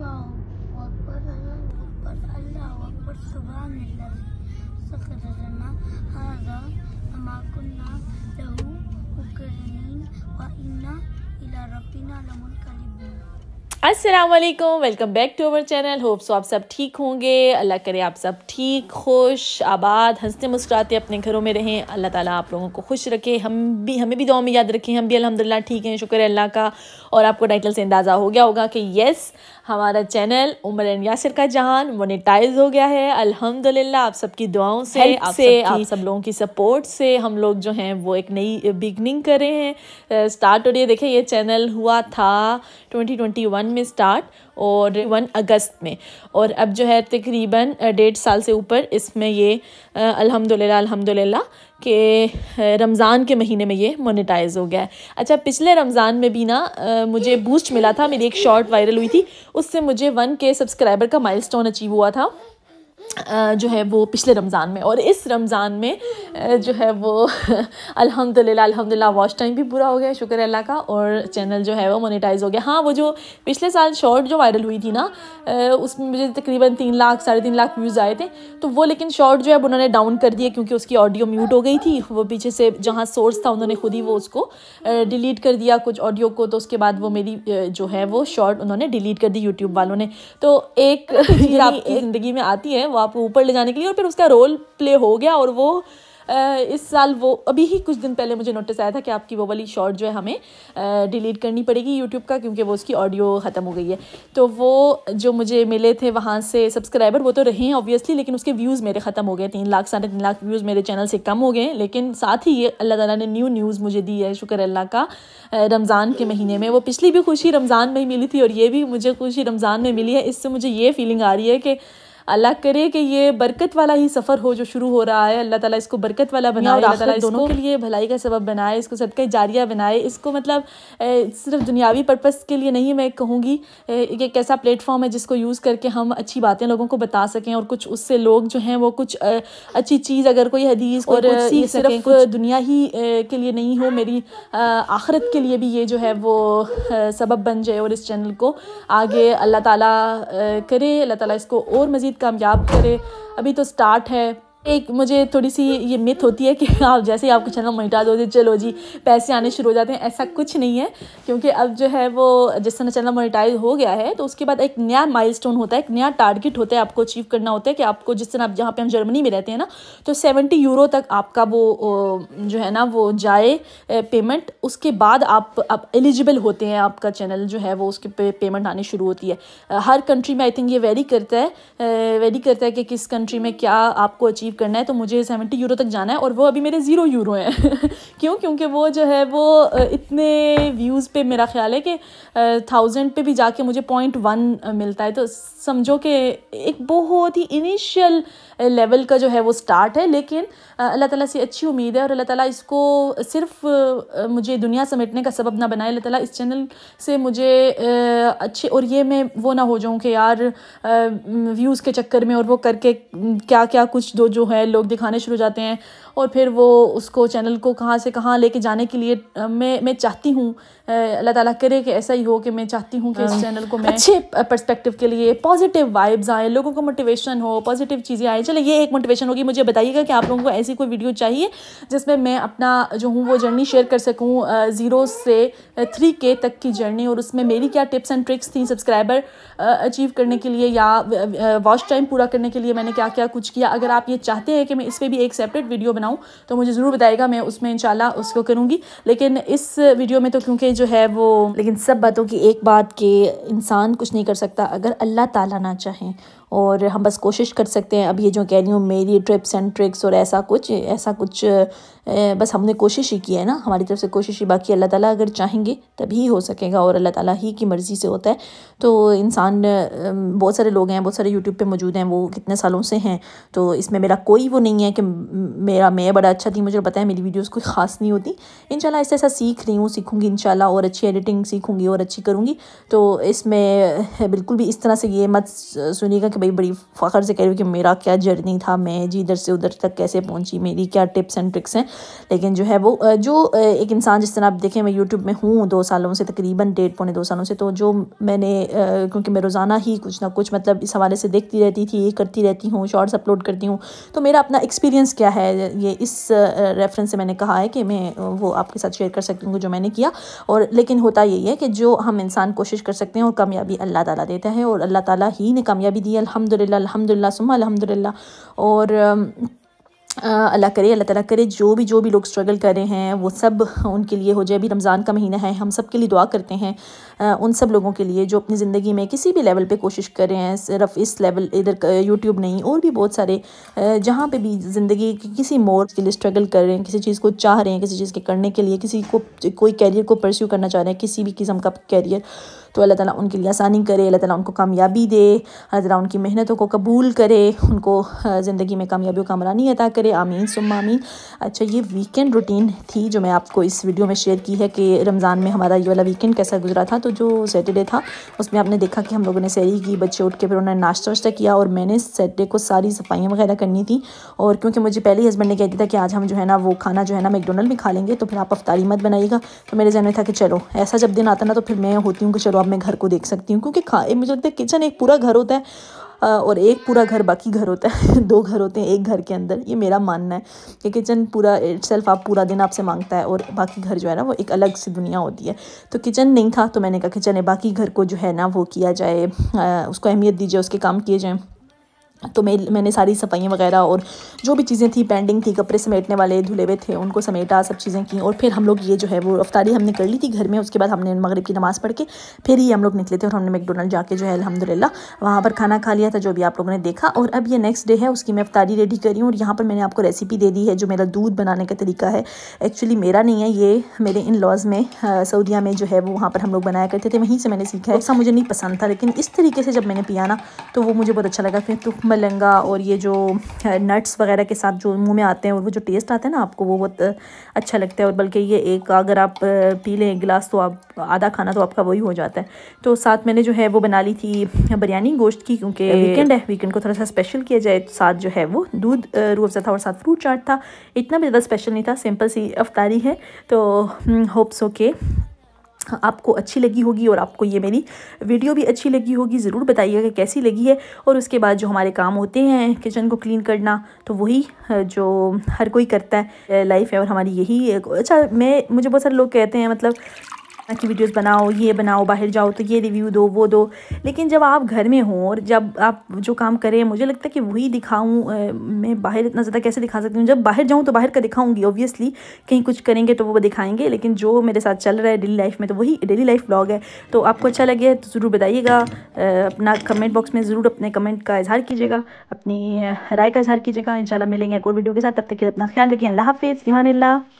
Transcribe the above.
Allah welcome back to our channel hope so आप सब ठीक होंगे अल्लाह करे आप सब ठीक खुश आबाद हंसते मुस्कुराते अपने घरों में रहें अल्लाह ताला आप लोगों को खुश रखे हम भी हमें भी दुआ में याद रखें हम भी अल्हम्दुलिल्लाह ठीक हैं शुक्र है अल्लाह का और आपको टाइटल से अंदाज़ा हो गया होगा कि येस हमारा चैनल उमर एंड यासिर का जहान मोनेटाइज हो गया है अल्हम्दुलिल्लाह आप सबकी दुआओं से आप से सब आप सब लोगों की सपोर्ट से हम लोग जो हैं वो एक नई बिगनिंग कर रहे हैं स्टार्ट हो रही है देखिए ये चैनल हुआ था 2021 में स्टार्ट और वन अगस्त में और अब जो है तकरीबन डेढ़ साल से ऊपर इसमें ये अल्हम्दुलिल्लाह अल्हम्दुलिल्लाह कि रमज़ान के महीने में ये मोनेटाइज़ हो गया है अच्छा पिछले रमज़ान में भी ना मुझे बूस्ट मिला था मेरी एक शॉर्ट वायरल हुई थी उससे मुझे वन के सब्सक्राइबर का माइलस्टोन अचीव हुआ था जो है वो पिछले रमज़ान में और इस रमज़ान में जो है वो अल्हम्दुलिल्लाह अल्हम्दुलिल्लाह वॉच टाइम भी पूरा हो गया शुक्र अल्लाह का और चैनल जो है वो मोनेटाइज हो गया हाँ वो जो पिछले साल शॉर्ट जो वायरल हुई थी ना उसमें मुझे तकरीबन तीन लाख साढ़े तीन लाख व्यूज़ आए थे तो वो लेकिन शॉर्ट जो है उन्होंने डाउन कर दिए क्योंकि उसकी ऑडियो म्यूट हो गई थी वो पीछे से जहाँ सोर्स था उन्होंने खुद ही वो उसको डिलीट कर दिया कुछ ऑडियो को तो उसके बाद वो मेरी जो है वो शॉर्ट उन्होंने डिलीट कर दी यूट्यूब वालों ने तो एक ज़िंदगी में आती है आप ऊपर ले जाने के लिए और फिर उसका रोल प्ले हो गया और वो इस साल वो अभी ही कुछ दिन पहले मुझे नोटिस आया था कि आपकी वो वाली शॉर्ट जो है हमें डिलीट करनी पड़ेगी यूट्यूब का क्योंकि वो उसकी ऑडियो ख़त्म हो गई है तो वो जो मुझे मिले थे वहाँ से सब्सक्राइबर वो तो रहे हैं ऑब्वियसली लेकिन उसके व्यूज़ मेरे ख़त्म हो गए तीन लाख साढ़े तीन लाख व्यूज़ मेरे चैनल से कम हो गए लेकिन साथ ही ये अल्लाह तला ने न्यू न्यूज़ मुझे दी है शुक्र अल्लाह का रमज़ान के महीने में वो पिछली भी खुशी रमज़ान में ही मिली थी और ये भी मुझे खुशी रमज़ान में मिली है इससे मुझे ये फीलिंग आ रही है कि अल्लाह करे कि ये बरकत वाला ही सफ़र हो जो शुरू हो रहा है अल्लाह ताला इसको बरकत वाला बनाए अल्लाह ताला दोनों के लिए भलाई का सबब बनाए इसको सदका जारिया बनाए इसको मतलब सिर्फ दुनियावी पर्पज़ के लिए नहीं मैं कहूँगी ये एक ऐसा प्लेटफॉर्म है जिसको यूज़ करके हम अच्छी बातें लोगों को बता सकें और कुछ उससे लोग जो हैं वो कुछ अच्छी चीज़ अगर कोई हदीस और सिर्फ दुनिया ही के लिए नहीं हो मेरी आखरत के लिए भी ये जो है वो सबब बन जाए और इस चैनल को आगे अल्लाह ताला करे अल्लाह ताला इसको और मज़ीद कामयाब करे अभी तो स्टार्ट है एक मुझे थोड़ी सी ये मिथ होती है कि आप जैसे ही आपका चैनल हो दो चलो जी पैसे आने शुरू हो जाते हैं ऐसा कुछ नहीं है क्योंकि अब जो है वो जिस तरह चैनल मोनिटाइज हो गया है तो उसके बाद एक नया माइलस्टोन होता है एक नया टारगेट होता है आपको अचीव करना होता है कि आपको जिस तरह आप जहाँ पे हम जर्मनी में रहते हैं ना तो सेवेंटी यूरो तक आपका वो जो है ना वो जाए पेमेंट उसके बाद आप आप एलिजिबल होते हैं आपका चैनल जो है वो उसके पे पेमेंट आनी शुरू होती है हर कंट्री में आई थिंक ये वेरी करता है वेरी करता है कि किस कंट्री में क्या आपको अचीव अचीव करना है तो मुझे सेवेंटी यूरो तक जाना है और वो अभी मेरे ज़ीरो यूरो हैं क्यों क्योंकि वो जो है वो इतने व्यूज़ पे मेरा ख्याल है कि थाउजेंड पे भी जाके मुझे पॉइंट वन मिलता है तो समझो कि एक बहुत ही इनिशियल लेवल का जो है वो स्टार्ट है लेकिन अल्लाह ताला से अच्छी उम्मीद है और अल्लाह ताला इसको सिर्फ मुझे दुनिया समेटने का सबब ना बनाए अल्लाह ताला इस चैनल से मुझे अच्छे और ये मैं वो ना हो जाऊँ कि यार व्यूज़ के चक्कर में और वो करके क्या क्या कुछ दो जो है लोग दिखाने शुरू जाते हैं और फिर वो उसको चैनल को कहाँ से कहाँ लेके जाने के लिए मैं मैं चाहती हूँ अल्लाह ताला करे कि ऐसा ही हो कि मैं चाहती हूँ कि इस चैनल हाँ। को मैं अच्छे पर्सपेक्टिव के लिए पॉजिटिव वाइब्स आए लोगों को मोटिवेशन हो पॉजिटिव चीज़ें आए चलो ये एक मोटिवेशन होगी मुझे बताइएगा कि आप लोगों को ऐसी कोई वीडियो चाहिए जिसमें मैं अपना जो हूँ वो जर्नी शेयर कर सकूँ ज़ीरो से थ्री के तक की जर्नी और उसमें मेरी क्या टिप्स एंड ट्रिक्स थी सब्सक्राइबर अचीव करने के लिए या वॉच टाइम पूरा करने के लिए मैंने क्या क्या कुछ किया अगर आप ये चाहते हैं कि मैं इस पर भी एक सेपरेट वीडियो बनाऊँ बनाऊँ तो मुझे ज़रूर बताएगा मैं उसमें इंशाल्लाह उसको करूँगी लेकिन इस वीडियो में तो क्योंकि जो है वो लेकिन सब बातों की एक बात के इंसान कुछ नहीं कर सकता अगर अल्लाह ताला ना चाहें और हम बस कोशिश कर सकते हैं अब ये जो कह रही हूँ मेरी ट्रिप्स एंड ट्रिक्स और ऐसा कुछ ऐसा कुछ बस हमने कोशिश ही की है ना हमारी तरफ से कोशिश ही बाकी अल्लाह ताला अगर चाहेंगे तभी हो सकेगा और अल्लाह ताला ही की मर्ज़ी से होता है तो इंसान बहुत सारे लोग हैं बहुत सारे यूट्यूब पे मौजूद हैं वो कितने सालों से हैं तो इसमें मेरा कोई वो नहीं है कि मेरा मैं बड़ा अच्छा थी मुझे पता है मेरी वीडियोज़ कोई ख़ास नहीं होती इन शाला ऐसा ऐसा सीख रही हूँ सीखूँगी इन और अच्छी एडिटिंग सीखूँगी और अच्छी करूँगी तो इसमें बिल्कुल भी इस तरह से ये मत सुनिएगा कि कि भाई बड़ी फ़ख्र से कह रही हूँ कि मेरा क्या जर्नी था मैं जी इधर से उधर तक कैसे पहुँची मेरी क्या टिप्स एंड ट्रिक्स हैं लेकिन जो है वो जो एक इंसान जिस तरह आप देखें मैं यूट्यूब में हूँ दो सालों से तकरीबन डेढ़ पौने दो सालों से तो जो मैंने क्योंकि मैं रोज़ाना ही कुछ ना कुछ मतलब इस हवाले से देखती रहती थी ये करती रहती हूँ शॉर्ट्स अपलोड करती हूँ तो मेरा अपना एक्सपीरियंस क्या है ये इस रेफरेंस से मैंने कहा है कि मैं वो आपके साथ शेयर कर सकती हूँ जो मैंने किया और लेकिन होता यही है कि जो हम इंसान कोशिश कर सकते हैं और कामयाबी अल्लाह ताला देता है और अल्लाह ताला ही ने कामयाबी दी अल्हम्दुलिल्लाह अल्हम्दुलिल्लाह सुमा अल्हम्दुलिल्लाह और अल्लाह करे अल्लाह ताला करे जो भी जो भी लोग स्ट्रगल कर रहे हैं वो सब उनके लिए हो जाए अभी रमज़ान का महीना है हम सब के लिए दुआ करते हैं आ, उन सब लोगों के लिए जो अपनी ज़िंदगी में किसी भी लेवल पे कोशिश कर रहे हैं सिर्फ इस लेवल इधर यूट्यूब नहीं और भी बहुत सारे जहाँ पे भी ज़िंदगी कि किसी मोड़ के लिए स्ट्रगल कर रहे हैं किसी चीज़ को चाह रहे हैं किसी चीज़ के करने के लिए किसी को कोई कैरियर को परस्यू करना चाह रहे हैं किसी भी किस्म का कैरियर तो अल्लाह ताला उनके लिए आसानी करे अल्लाह ताला उनको कामयाबी दे अल्लाह ताला उनकी मेहनतों को कबूल करे उनको ज़िंदगी में कामयाबी कामरानी अदा करे आमीन सुम आमीन अच्छा ये वीकेंड रूटीन थी जो मैं आपको इस वीडियो में शेयर की है कि रमज़ान में हमारा ये वाला वीकेंड कैसा गुजरा था तो जो सैटरडे था उसमें आपने देखा कि हम लोगों ने सैरी की बच्चे उठ के फिर उन्होंने नाश्ता वाश्ता किया और मैंने सैटरडे को सारी सफाइयाँ वगैरह करनी थी और क्योंकि मुझे पहले हस्बैंड ने कह दिया था कि आज हम जो है ना वो खाना जो है ना मैकडोनल्ड में खा लेंगे तो फिर आप अफ्तारी मत बनाइएगा तो मेरे जहन में था कि चलो ऐसा जब दिन आता ना तो फिर मैं होती हूँ कि चलो अब मैं घर को देख सकती हूँ क्योंकि खा मुझे लगता है किचन एक पूरा घर होता है और एक पूरा घर बाकी घर होता है दो घर होते हैं एक घर के अंदर ये मेरा मानना है कि किचन पूरा सेल्फ आप पूरा दिन आपसे मांगता है और बाकी घर जो है ना वो एक अलग सी दुनिया होती है तो किचन नहीं था तो मैंने कहा कि चले बाकी घर को जो है ना वो किया जाए उसको अहमियत दी जाए उसके काम किए जाएँ तो मैं मैंने सारी सफाइयाँ वगैरह और जो भी चीज़ें थी पेंडिंग थी कपड़े समेटने वाले धुले हुए थे उनको समेटा सब चीज़ें की और फिर हम लोग ये जो है वो रफ्तारी हमने कर ली थी घर में उसके बाद हमने मगरब की नमाज़ पढ़ के फिर ही हम लोग निकले थे और हमने मैकडोनल्ड जाके जो है अलहमदिल्ला वहाँ पर खाना खा लिया था जो भी आप लोगों ने देखा और अब ये नेक्स्ट डे है उसकी मैं अफ्तारी रेडी करी हूँ और यहाँ पर मैंने आपको रेसिपी दे दी है जो मेरा दूध बनाने का तरीका है एक्चुअली मेरा नहीं है ये मेरे इन लॉज में सऊदिया में जो है वो वहाँ पर हम लोग बनाया करते थे वहीं से मैंने सीखा है ऐसा मुझे नहीं पसंद था लेकिन इस तरीके से जब मैंने पिया ना तो वो मुझे बहुत अच्छा लगा फिर तो मलंगा और ये जो नट्स वगैरह के साथ जो मुंह में आते हैं और वो जो टेस्ट आता है ना आपको वो बहुत अच्छा लगता है और बल्कि ये एक अगर आप पी लें एक गिलास तो आप आधा खाना तो आपका वही हो जाता है तो साथ मैंने जो है वो बना ली थी बिरयानी गोश्त की क्योंकि वीकेंड है वीकेंड को थोड़ा सा स्पेशल किया जाए तो साथ जो है वो दूध रूअफ़ा था और साथ फ्रूट चाट था इतना भी ज़्यादा स्पेशल नहीं था सिंपल सी अफ्तारी है तो होप्स हम्म, ओके आपको अच्छी लगी होगी और आपको ये मेरी वीडियो भी अच्छी लगी होगी ज़रूर बताइएगा कैसी लगी है और उसके बाद जो हमारे काम होते हैं किचन को क्लीन करना तो वही जो हर कोई करता है लाइफ है और हमारी यही अच्छा मैं मुझे बहुत सारे लोग कहते हैं मतलब की वीडियोस बनाओ ये बनाओ बाहर जाओ तो ये रिव्यू दो वो दो लेकिन जब आप घर में हो और जब आप जो काम करें मुझे लगता है कि वही दिखाऊँ मैं बाहर इतना ज़्यादा कैसे दिखा सकती हूँ जब बाहर जाऊँ तो बाहर का दिखाऊँगी ऑब्वियसली कहीं कुछ करेंगे तो वो दिखाएंगे लेकिन जो मेरे साथ चल रहा है डेली लाइफ में तो वही डेली लाइफ ब्लॉग है तो आपको अच्छा लगे तो ज़रूर बताइएगा अपना कमेंट बॉक्स में ज़रूर अपने कमेंट का इजहार कीजिएगा अपनी राय का इजहार कीजिएगा इन मिलेंगे एक और वीडियो के साथ तब तक के अपना ख्याल रखिए अल्लाह हाफिज़ ला